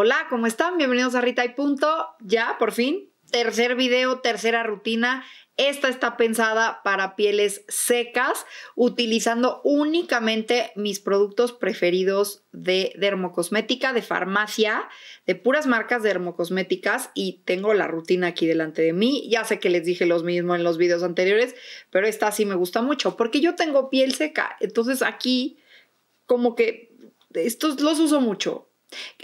Hola, ¿cómo están? Bienvenidos a Rita y Punto. Ya, por fin, tercer video, tercera rutina. Esta está pensada para pieles secas, utilizando únicamente mis productos preferidos de dermocosmética, de farmacia, de puras marcas dermocosméticas. Y tengo la rutina aquí delante de mí. Ya sé que les dije los mismos en los videos anteriores, pero esta sí me gusta mucho porque yo tengo piel seca. Entonces aquí, como que estos los uso mucho.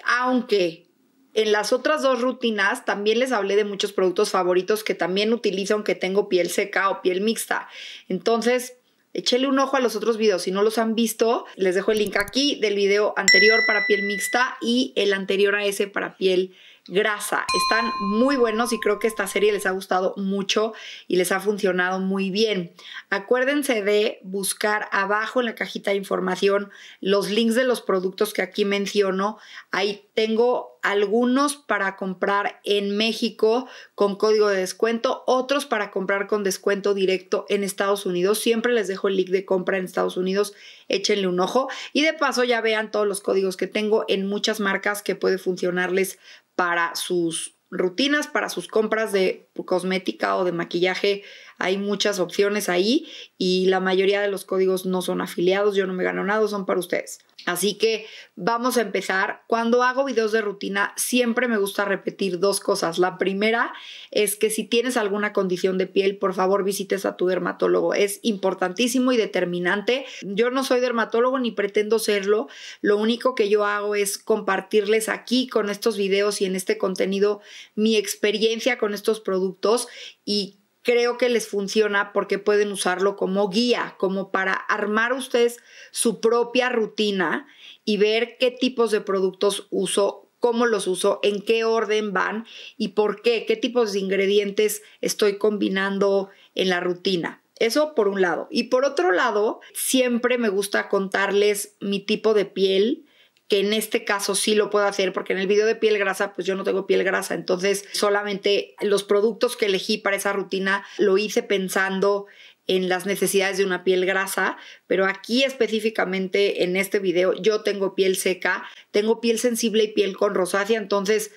Aunque en las otras dos rutinas también les hablé de muchos productos favoritos que también utilizo aunque tengo piel seca o piel mixta. Entonces, échele un ojo a los otros videos. Si no los han visto, les dejo el link aquí del video anterior para piel mixta y el anterior a ese para piel grasa. Están muy buenos y creo que esta serie les ha gustado mucho y les ha funcionado muy bien. Acuérdense de buscar abajo en la cajita de información los links de los productos que aquí menciono. Ahí tengo algunos para comprar en México con código de descuento, otros para comprar con descuento directo en Estados Unidos. Siempre les dejo el link de compra en Estados Unidos, échenle un ojo y de paso ya vean todos los códigos que tengo en muchas marcas que puede funcionarles para sus rutinas, para sus compras de cosmética o de maquillaje. Hay muchas opciones ahí y la mayoría de los códigos no son afiliados, yo no me gano nada, son para ustedes. Así que vamos a empezar. Cuando hago videos de rutina, siempre me gusta repetir dos cosas. La primera es que si tienes alguna condición de piel, por favor visites a tu dermatólogo. Es importantísimo y determinante. Yo no soy dermatólogo ni pretendo serlo. Lo único que yo hago es compartirles aquí con estos videos y en este contenido mi experiencia con estos productos y creo que les funciona porque pueden usarlo como guía, como para armar ustedes su propia rutina y ver qué tipos de productos uso, cómo los uso, en qué orden van y por qué, qué tipos de ingredientes estoy combinando en la rutina. Eso por un lado. Y por otro lado, siempre me gusta contarles mi tipo de piel, que en este caso sí lo puedo hacer porque en el video de piel grasa pues yo no tengo piel grasa, entonces solamente los productos que elegí para esa rutina lo hice pensando en las necesidades de una piel grasa, pero aquí específicamente en este video yo tengo piel seca, tengo piel sensible y piel con rosácea, entonces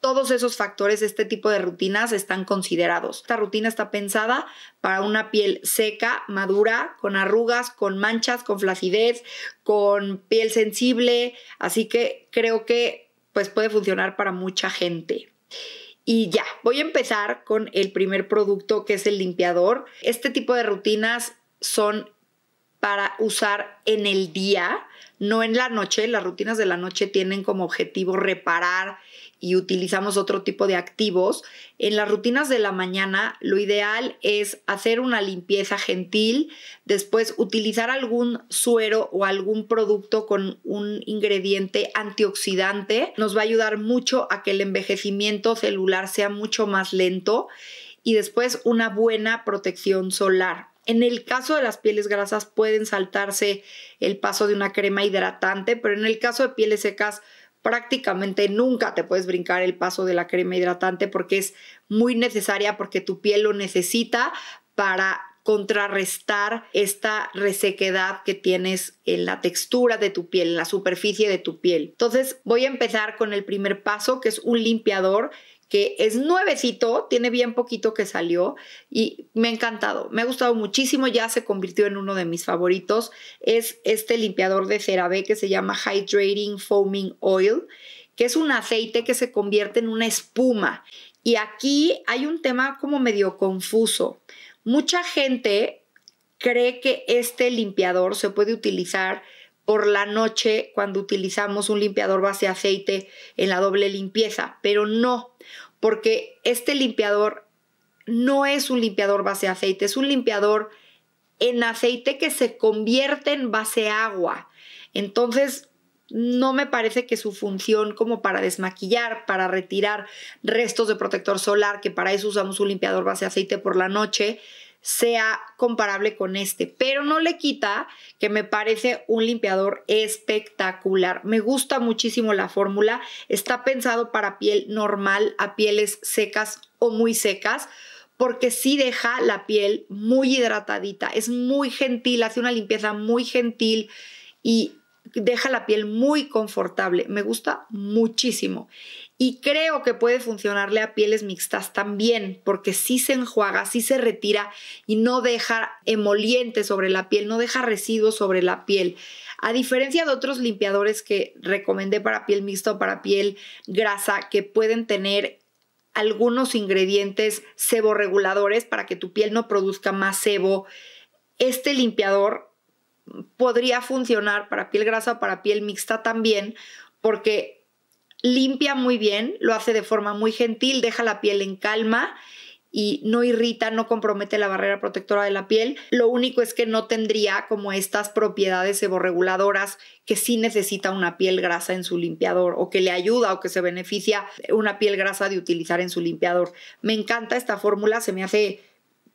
todos esos factores, este tipo de rutinas están considerados. Esta rutina está pensada para una piel seca, madura, con arrugas, con manchas, con flacidez, con piel sensible, así que creo que pues puede funcionar para mucha gente. Y ya, voy a empezar con el primer producto que es el limpiador. Este tipo de rutinas son para usar en el día, no en la noche. Las rutinas de la noche tienen como objetivo reparar, y utilizamos otro tipo de activos. En las rutinas de la mañana, lo ideal es hacer una limpieza gentil, después utilizar algún suero o algún producto con un ingrediente antioxidante. Nos va a ayudar mucho a que el envejecimiento celular sea mucho más lento y después una buena protección solar. En el caso de las pieles grasas pueden saltarse el paso de una crema hidratante, pero en el caso de pieles secas prácticamente nunca te puedes brincar el paso de la crema hidratante porque es muy necesaria, porque tu piel lo necesita para contrarrestar esta resequedad que tienes en la textura de tu piel, en la superficie de tu piel. Entonces voy a empezar con el primer paso, que es un limpiador que es nuevecito, tiene bien poquito que salió y me ha encantado, me ha gustado muchísimo, ya se convirtió en uno de mis favoritos, es este limpiador de CeraVe que se llama Hydrating Foaming Oil, que es un aceite que se convierte en una espuma. Y aquí hay un tema como medio confuso, Mucha gente cree que este limpiador se puede utilizar por la noche cuando utilizamos un limpiador base aceite en la doble limpieza, pero no, porque este limpiador no es un limpiador base aceite, es un limpiador en aceite que se convierte en base agua. Entonces, no me parece que su función como para desmaquillar, para retirar restos de protector solar, que para eso usamos un limpiador base de aceite por la noche, sea comparable con este, pero no le quita que me parece un limpiador espectacular. Me gusta muchísimo la fórmula, está pensado para piel normal a pieles secas o muy secas porque sí deja la piel muy hidratadita, es muy gentil, hace una limpieza muy gentil y deja la piel muy confortable. Me gusta muchísimo. Y creo que puede funcionarle a pieles mixtas también, porque si se enjuaga, si se retira y no deja emoliente sobre la piel, no deja residuos sobre la piel. A diferencia de otros limpiadores que recomendé para piel mixta o para piel grasa, que pueden tener algunos ingredientes seborreguladores para que tu piel no produzca más sebo, este limpiador podría funcionar para piel grasa, para piel mixta también, porque limpia muy bien, lo hace de forma muy gentil, deja la piel en calma y no irrita, no compromete la barrera protectora de la piel. Lo único es que no tendría como estas propiedades seborreguladoras que sí necesita una piel grasa en su limpiador o que le ayuda o que se beneficia una piel grasa de utilizar en su limpiador. Me encanta esta fórmula, se me hace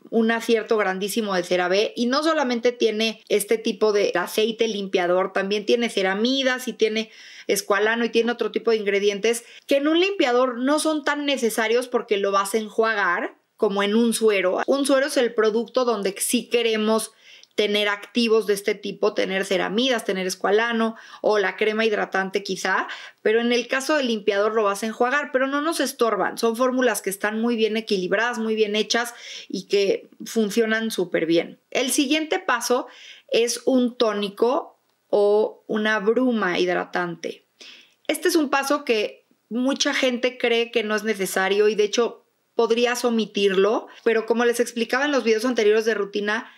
un acierto grandísimo de CeraVe y no solamente tiene este tipo de aceite limpiador, también tiene ceramidas y tiene escualano y tiene otro tipo de ingredientes que en un limpiador no son tan necesarios porque lo vas a enjuagar como en un suero. Un suero es el producto donde sí queremos tener activos de este tipo, tener ceramidas, tener escualano o la crema hidratante quizá, pero en el caso del limpiador lo vas a enjuagar, pero no nos estorban, son fórmulas que están muy bien equilibradas, muy bien hechas y que funcionan súper bien. El siguiente paso es un tónico o una bruma hidratante. Este es un paso que mucha gente cree que no es necesario y de hecho podrías omitirlo, pero como les explicaba en los videos anteriores de rutina,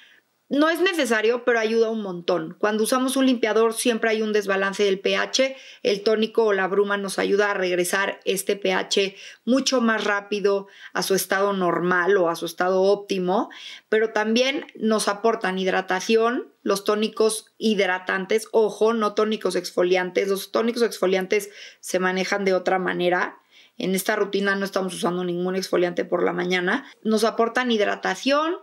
no es necesario, pero ayuda un montón. Cuando usamos un limpiador siempre hay un desbalance del pH. El tónico o la bruma nos ayuda a regresar este pH mucho más rápido a su estado normal o a su estado óptimo, pero también nos aportan hidratación, los tónicos hidratantes, ojo, no tónicos exfoliantes. Los tónicos exfoliantes se manejan de otra manera. En esta rutina no estamos usando ningún exfoliante por la mañana. Nos aportan hidratación,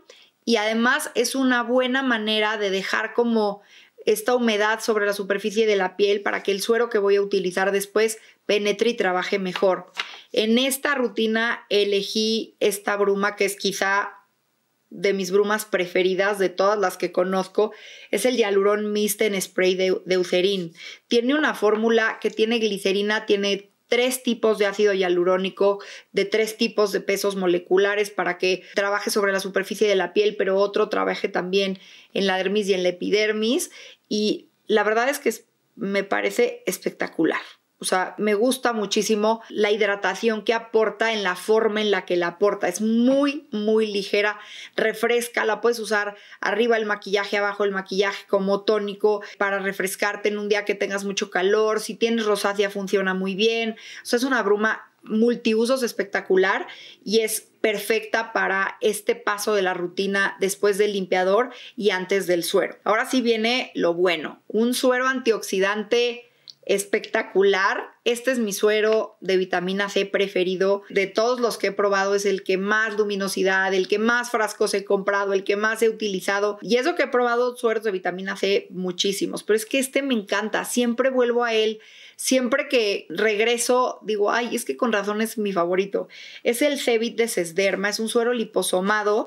y además es una buena manera de dejar como esta humedad sobre la superficie de la piel para que el suero que voy a utilizar después penetre y trabaje mejor. En esta rutina elegí esta bruma que es quizá de mis brumas preferidas de todas las que conozco es el dialurón mist en spray de, de Eucerin. Tiene una fórmula que tiene glicerina, tiene tres tipos de ácido hialurónico, de tres tipos de pesos moleculares para que trabaje sobre la superficie de la piel, pero otro trabaje también en la dermis y en la epidermis. Y la verdad es que me parece espectacular. O sea, me gusta muchísimo la hidratación que aporta en la forma en la que la aporta. Es muy, muy ligera, refresca, la puedes usar arriba el maquillaje, abajo el maquillaje como tónico para refrescarte en un día que tengas mucho calor. Si tienes rosácea funciona muy bien. O sea, es una bruma multiusos espectacular y es perfecta para este paso de la rutina después del limpiador y antes del suero. Ahora sí viene lo bueno, un suero antioxidante espectacular. Este es mi suero de vitamina C preferido. De todos los que he probado es el que más luminosidad, el que más frascos he comprado, el que más he utilizado. Y lo que he probado sueros de vitamina C muchísimos, pero es que este me encanta. Siempre vuelvo a él. Siempre que regreso digo, ay, es que con razón es mi favorito. Es el Cebit de Sesderma, es un suero liposomado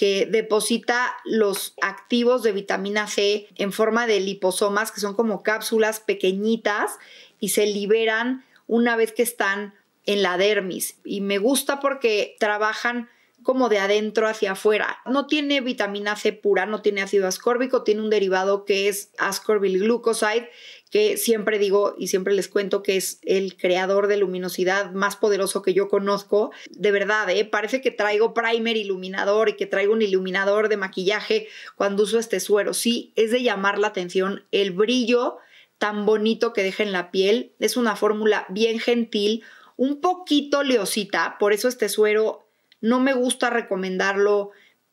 que deposita los activos de vitamina C en forma de liposomas, que son como cápsulas pequeñitas y se liberan una vez que están en la dermis. Y me gusta porque trabajan como de adentro hacia afuera. No tiene vitamina C pura, no tiene ácido ascórbico, tiene un derivado que es ascorbil glucoside, que siempre digo y siempre les cuento que es el creador de luminosidad más poderoso que yo conozco. De verdad, ¿eh? parece que traigo primer iluminador y que traigo un iluminador de maquillaje cuando uso este suero. Sí, es de llamar la atención el brillo tan bonito que deja en la piel. Es una fórmula bien gentil, un poquito leosita, por eso este suero no me gusta recomendarlo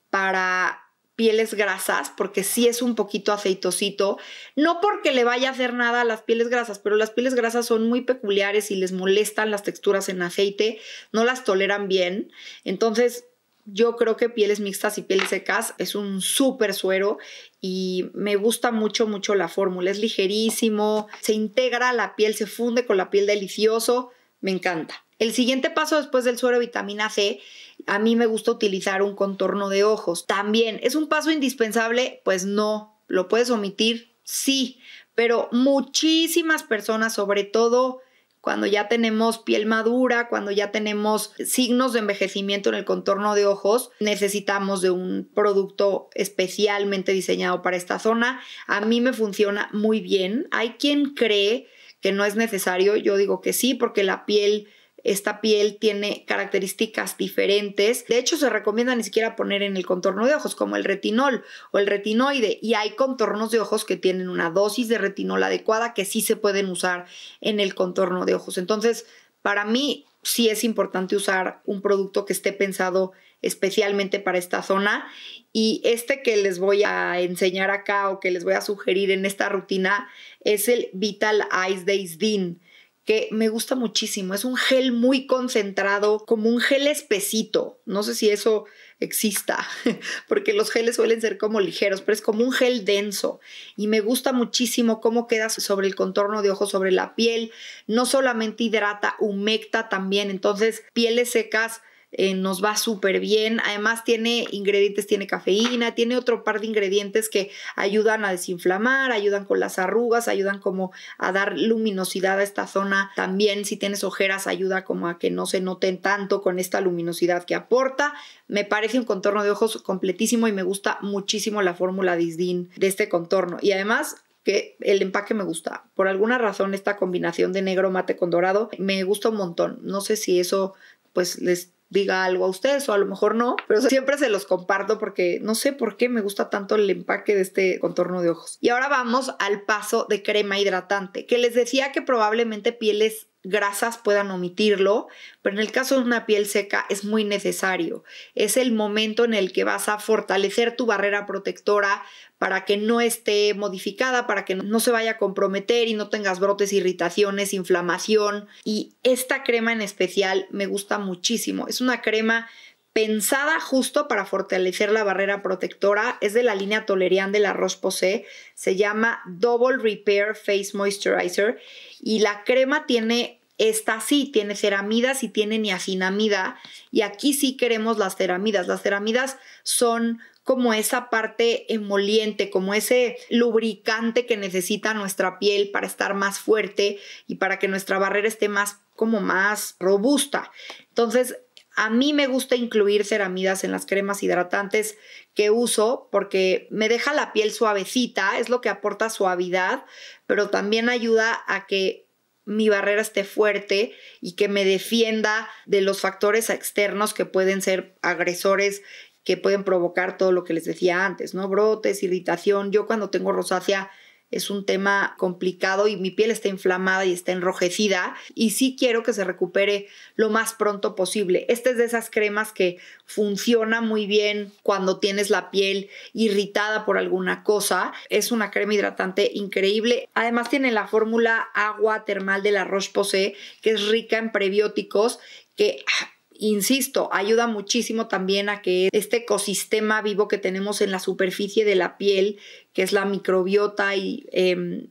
para pieles grasas, porque sí es un poquito aceitosito, no porque le vaya a hacer nada a las pieles grasas, pero las pieles grasas son muy peculiares y les molestan las texturas en aceite, no las toleran bien. Entonces, yo creo que pieles mixtas y pieles secas es un súper suero y me gusta mucho, mucho la fórmula. Es ligerísimo, se integra la piel, se funde con la piel delicioso, me encanta. El siguiente paso después del suero de vitamina C, a mí me gusta utilizar un contorno de ojos. También, ¿es un paso indispensable? Pues no, lo puedes omitir, sí, pero muchísimas personas, sobre todo cuando ya tenemos piel madura, cuando ya tenemos signos de envejecimiento en el contorno de ojos, necesitamos de un producto especialmente diseñado para esta zona. A mí me funciona muy bien. Hay quien cree que no es necesario, yo digo que sí, porque la piel esta piel tiene características diferentes. De hecho, se recomienda ni siquiera poner en el contorno de ojos, como el retinol o el retinoide. Y hay contornos de ojos que tienen una dosis de retinol adecuada que sí se pueden usar en el contorno de ojos. Entonces, para mí sí es importante usar un producto que esté pensado especialmente para esta zona y este que les voy a enseñar acá o que les voy a sugerir en esta rutina es el Vital Eyes Days Dean que me gusta muchísimo. Es un gel muy concentrado, como un gel espesito. No sé si eso exista, porque los geles suelen ser como ligeros, pero es como un gel denso y me gusta muchísimo cómo queda sobre el contorno de ojos, sobre la piel. No solamente hidrata, humecta también. Entonces, pieles secas eh, nos va súper bien. Además tiene ingredientes, tiene cafeína, tiene otro par de ingredientes que ayudan a desinflamar, ayudan con las arrugas, ayudan como a dar luminosidad a esta zona. También si tienes ojeras ayuda como a que no se noten tanto con esta luminosidad que aporta. Me parece un contorno de ojos completísimo y me gusta muchísimo la fórmula Disdin de este contorno. Y además que el empaque me gusta. Por alguna razón esta combinación de negro mate con dorado me gusta un montón. No sé si eso pues les diga algo a ustedes o a lo mejor no, pero siempre se los comparto porque no sé por qué me gusta tanto el empaque de este contorno de ojos. Y ahora vamos al paso de crema hidratante, que les decía que probablemente pieles grasas puedan omitirlo, pero en el caso de una piel seca es muy necesario. Es el momento en el que vas a fortalecer tu barrera protectora para que no esté modificada, para que no se vaya a comprometer y no tengas brotes, irritaciones, inflamación. Y esta crema en especial me gusta muchísimo. Es una crema pensada justo para fortalecer la barrera protectora. Es de la línea Tolerian de la Roche-Posay. Se llama Double Repair Face Moisturizer. Y la crema tiene esta sí tiene ceramidas y tiene niacinamida. Y aquí sí queremos las ceramidas. Las ceramidas son como esa parte emoliente, como ese lubricante que necesita nuestra piel para estar más fuerte y para que nuestra barrera esté más como más robusta. Entonces, a mí me gusta incluir ceramidas en las cremas hidratantes que uso porque me deja la piel suavecita, es lo que aporta suavidad, pero también ayuda a que mi barrera esté fuerte y que me defienda de los factores externos que pueden ser agresores que pueden provocar todo lo que les decía antes, ¿no? Brotes, irritación. Yo cuando tengo rosácea es un tema complicado y mi piel está inflamada y está enrojecida y sí quiero que se recupere lo más pronto posible. Esta es de esas cremas que funciona muy bien cuando tienes la piel irritada por alguna cosa. Es una crema hidratante increíble. Además tiene la fórmula agua termal de la Roche-Posay que es rica en prebióticos que ah, Insisto, ayuda muchísimo también a que este ecosistema vivo que tenemos en la superficie de la piel, que es la microbiota, y, em,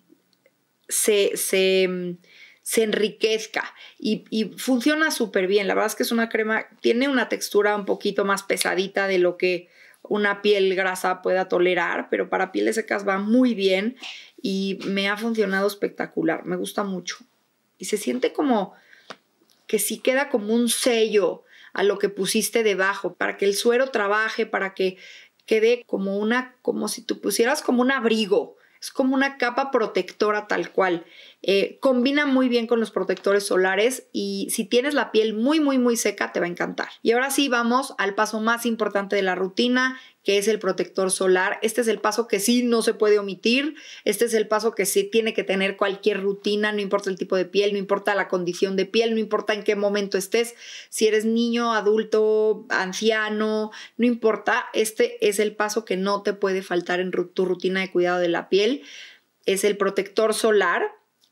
se, se, em, se, enriquezca y, y funciona súper bien. La verdad es que es una crema, tiene una textura un poquito más pesadita de lo que una piel grasa pueda tolerar, pero para pieles secas va muy bien y me ha funcionado espectacular, me gusta mucho. Y se siente como que sí queda como un sello a lo que pusiste debajo, para que el suero trabaje, para que quede como una, como si tú pusieras como un abrigo, es como una capa protectora tal cual. Eh, combina muy bien con los protectores solares y si tienes la piel muy, muy, muy seca, te va a encantar. Y ahora sí, vamos al paso más importante de la rutina, que es el protector solar. Este es el paso que sí no se puede omitir, este es el paso que sí tiene que tener cualquier rutina, no importa el tipo de piel, no importa la condición de piel, no importa en qué momento estés, si eres niño, adulto, anciano, no importa, este es el paso que no te puede faltar en tu rutina de cuidado de la piel. Es el protector solar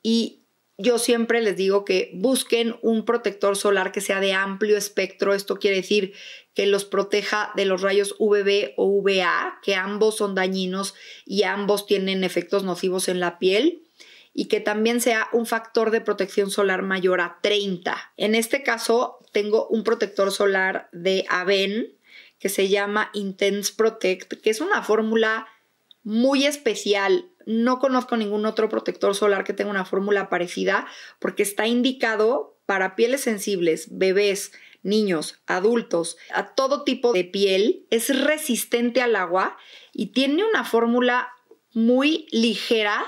y yo siempre les digo que busquen un protector solar que sea de amplio espectro. Esto quiere decir que los proteja de los rayos UVB o UVA, que ambos son dañinos y ambos tienen efectos nocivos en la piel. Y que también sea un factor de protección solar mayor a 30. En este caso, tengo un protector solar de Aven que se llama Intense Protect, que es una fórmula muy especial no conozco ningún otro protector solar que tenga una fórmula parecida porque está indicado para pieles sensibles, bebés, niños, adultos, a todo tipo de piel. Es resistente al agua y tiene una fórmula muy ligera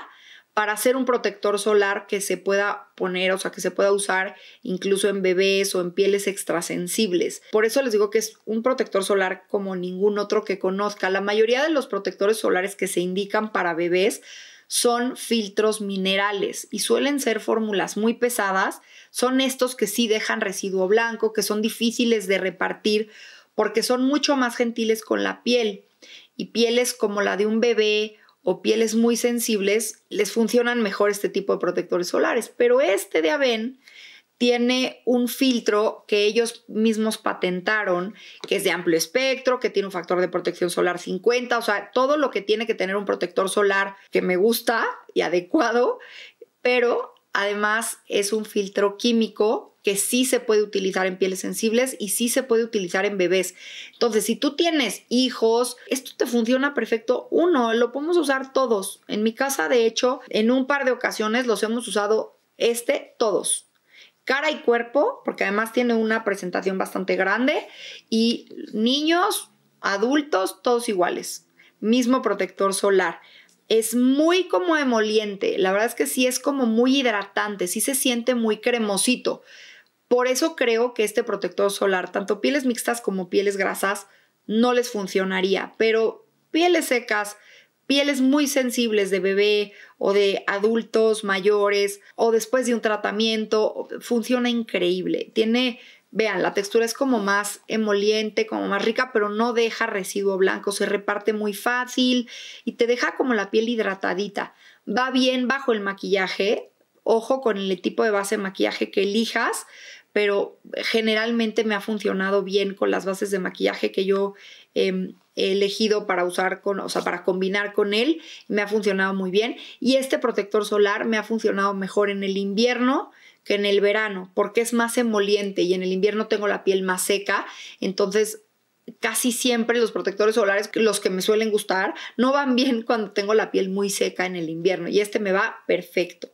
para hacer un protector solar que se pueda poner, o sea, que se pueda usar incluso en bebés o en pieles extrasensibles. Por eso les digo que es un protector solar como ningún otro que conozca. La mayoría de los protectores solares que se indican para bebés son filtros minerales y suelen ser fórmulas muy pesadas. Son estos que sí dejan residuo blanco, que son difíciles de repartir porque son mucho más gentiles con la piel. Y pieles como la de un bebé o pieles muy sensibles les funcionan mejor este tipo de protectores solares, pero este de Aven tiene un filtro que ellos mismos patentaron, que es de amplio espectro, que tiene un factor de protección solar 50, o sea, todo lo que tiene que tener un protector solar que me gusta y adecuado, pero además es un filtro químico que sí se puede utilizar en pieles sensibles y sí se puede utilizar en bebés. Entonces, si tú tienes hijos, esto te funciona perfecto. Uno, lo podemos usar todos. En mi casa, de hecho, en un par de ocasiones los hemos usado este todos. Cara y cuerpo, porque además tiene una presentación bastante grande. Y niños, adultos, todos iguales. Mismo protector solar. Es muy como emoliente, la verdad es que sí es como muy hidratante, sí se siente muy cremosito. Por eso creo que este protector solar, tanto pieles mixtas como pieles grasas, no les funcionaría, pero pieles secas, pieles muy sensibles de bebé o de adultos mayores o después de un tratamiento, funciona increíble. Tiene, vean, la textura es como más emoliente, como más rica, pero no deja residuo blanco, se reparte muy fácil y te deja como la piel hidratadita. Va bien bajo el maquillaje, ojo con el tipo de base de maquillaje que elijas, pero generalmente me ha funcionado bien con las bases de maquillaje que yo em, he elegido para usar con, o sea, para combinar con él, me ha funcionado muy bien. Y este protector solar me ha funcionado mejor en el invierno que en el verano, porque es más emoliente y en el invierno tengo la piel más seca, entonces casi siempre los protectores solares, los que me suelen gustar, no van bien cuando tengo la piel muy seca en el invierno y este me va perfecto.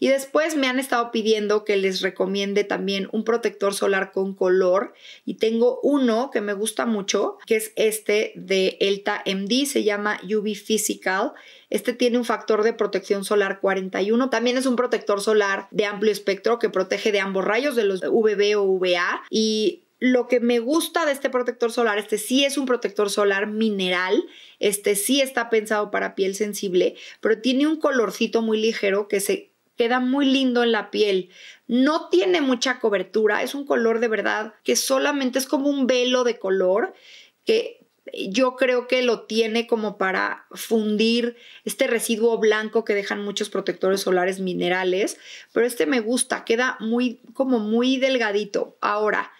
Y después me han estado pidiendo que les recomiende también un protector solar con color y tengo uno que me gusta mucho, que es este de Elta MD, se llama UV Physical. Este tiene un factor de protección solar 41. También es un protector solar de amplio espectro que protege de ambos rayos, de los UVB o UVA. Y lo que me gusta de este protector solar, este sí es un protector solar mineral, este sí está pensado para piel sensible, pero tiene un colorcito muy ligero que se queda muy lindo en la piel. No tiene mucha cobertura, es un color de verdad que solamente es como un velo de color que yo creo que lo tiene como para fundir este residuo blanco que dejan muchos protectores solares minerales, pero este me gusta, queda muy como muy delgadito. Ahora,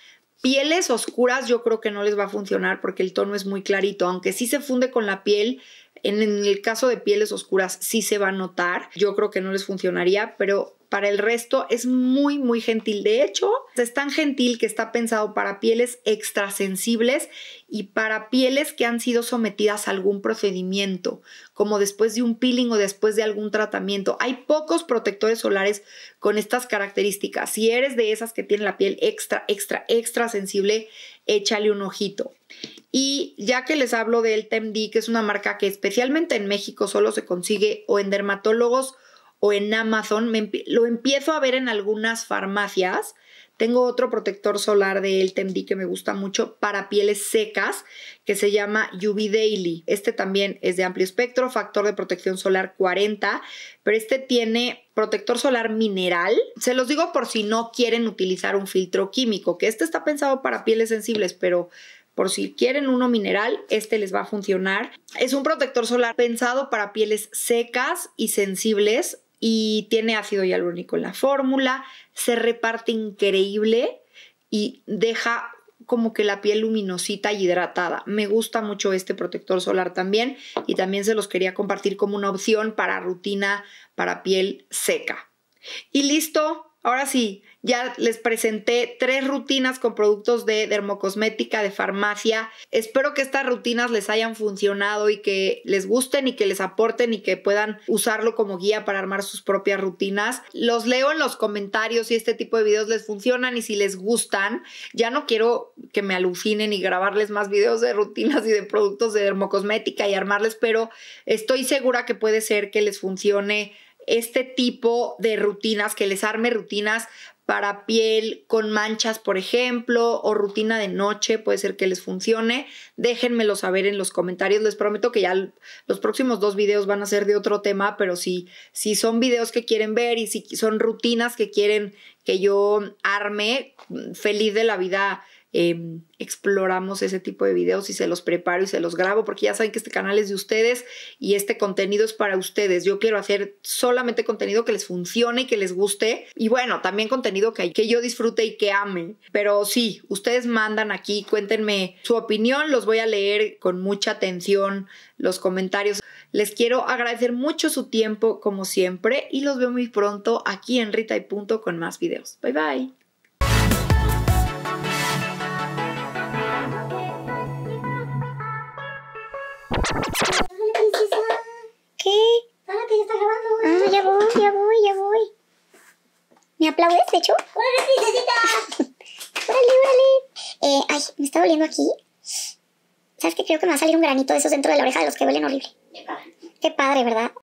pieles oscuras yo creo que no les va a funcionar porque el tono es muy clarito, aunque sí se funde con la piel, en el caso de pieles oscuras sí se va a notar, yo creo que no les funcionaría, pero para el resto es muy muy gentil. De hecho, es tan gentil que está pensado para pieles extrasensibles y para pieles que han sido sometidas a algún procedimiento, como después de un peeling o después de algún tratamiento. Hay pocos protectores solares con estas características. Si eres de esas que tienen la piel extra, extra, extra sensible, échale un ojito. Y ya que les hablo del Temdi, que es una marca que especialmente en México solo se consigue o en dermatólogos o en Amazon, lo empiezo a ver en algunas farmacias. Tengo otro protector solar de El e que me gusta mucho para pieles secas, que se llama UV Daily. Este también es de amplio espectro, factor de protección solar 40, pero este tiene protector solar mineral. Se los digo por si no quieren utilizar un filtro químico, que este está pensado para pieles sensibles, pero por si quieren uno mineral, este les va a funcionar. Es un protector solar pensado para pieles secas y sensibles y tiene ácido hialurónico en la fórmula, se reparte increíble y deja como que la piel luminosita y hidratada. Me gusta mucho este protector solar también y también se los quería compartir como una opción para rutina para piel seca. Y listo, Ahora sí, ya les presenté tres rutinas con productos de dermocosmética, de farmacia. Espero que estas rutinas les hayan funcionado y que les gusten y que les aporten y que puedan usarlo como guía para armar sus propias rutinas. Los leo en los comentarios si este tipo de videos les funcionan y si les gustan. Ya no quiero que me alucinen y grabarles más videos de rutinas y de productos de dermocosmética y armarles, pero estoy segura que puede ser que les funcione este tipo de rutinas, que les arme rutinas para piel con manchas, por ejemplo, o rutina de noche, puede ser que les funcione. Déjenmelo saber en los comentarios. Les prometo que ya los próximos dos videos van a ser de otro tema, pero si, si son videos que quieren ver y si son rutinas que quieren que yo arme, mm, feliz de la vida Em, exploramos ese tipo de videos y se los preparo y se los grabo porque ya saben que este canal es de ustedes y este contenido es para ustedes. Yo quiero hacer solamente contenido que les funcione y que les guste y bueno, también contenido que, que yo disfrute y que ame. Pero sí, ustedes mandan aquí, cuéntenme su opinión, los voy a leer con mucha atención los comentarios. Les quiero agradecer mucho su tiempo como siempre y los veo muy pronto aquí en Rita y Punto con más videos. Bye bye. qué? Párate, ya está grabando. Ah, ya voy, ya voy, ya voy. ¿Me aplaudes, de hecho? ¡Órale, princesita! ¡Órale, órale! Eh, ay, me está doliendo aquí. ¿Sabes qué? Creo que me va a salir un granito de esos dentro de la oreja de los que huelen horrible. Qué padre. Qué padre, ¿verdad?